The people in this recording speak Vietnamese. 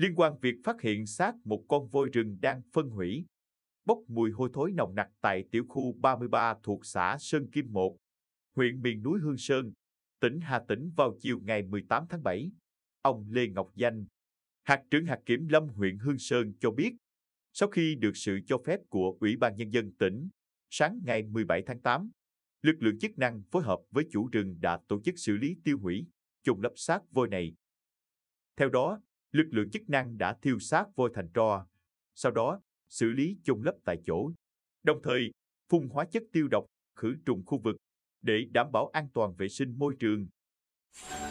liên quan việc phát hiện xác một con voi rừng đang phân hủy, bốc mùi hôi thối nồng nặc tại tiểu khu 33 thuộc xã Sơn Kim 1, huyện miền núi Hương Sơn, tỉnh Hà Tĩnh vào chiều ngày 18 tháng 7. Ông Lê Ngọc Danh, hạt trưởng hạt kiểm lâm huyện Hương Sơn cho biết, sau khi được sự cho phép của Ủy ban Nhân dân tỉnh, sáng ngày 17 tháng 8, lực lượng chức năng phối hợp với chủ rừng đã tổ chức xử lý tiêu hủy, chôn lấp xác voi này. Theo đó, lực lượng chức năng đã thiêu xác vôi thành tro, sau đó xử lý chôn lấp tại chỗ, đồng thời phun hóa chất tiêu độc khử trùng khu vực để đảm bảo an toàn vệ sinh môi trường.